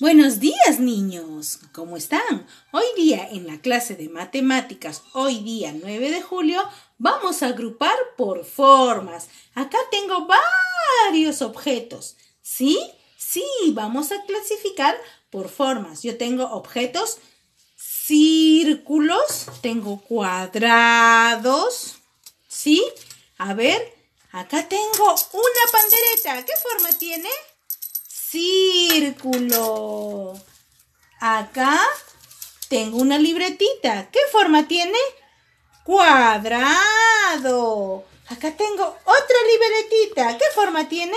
Buenos días niños, ¿cómo están? Hoy día en la clase de matemáticas, hoy día 9 de julio, vamos a agrupar por formas. Acá tengo varios objetos, ¿sí? Sí, vamos a clasificar por formas. Yo tengo objetos círculos, tengo cuadrados, ¿sí? A ver, acá tengo una pandereta. ¿Qué forma tiene? Sí círculo. Acá tengo una libretita. ¿Qué forma tiene? Cuadrado. Acá tengo otra libretita. ¿Qué forma tiene?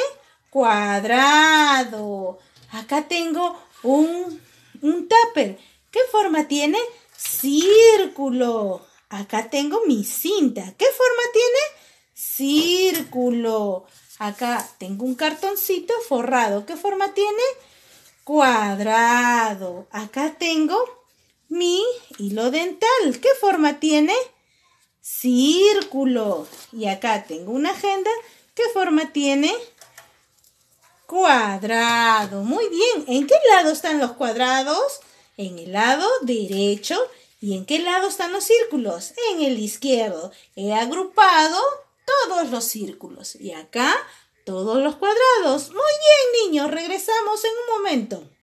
Cuadrado. Acá tengo un, un tupper. ¿Qué forma tiene? Círculo. Acá tengo mi cinta. ¿Qué forma tiene? Círculo. Acá tengo un cartoncito forrado. ¿Qué forma tiene? Cuadrado. Acá tengo mi hilo dental. ¿Qué forma tiene? Círculo. Y acá tengo una agenda. ¿Qué forma tiene? Cuadrado. Muy bien. ¿En qué lado están los cuadrados? En el lado derecho. ¿Y en qué lado están los círculos? En el izquierdo. He agrupado todos los círculos y acá todos los cuadrados. Muy bien, niños, regresamos en un momento.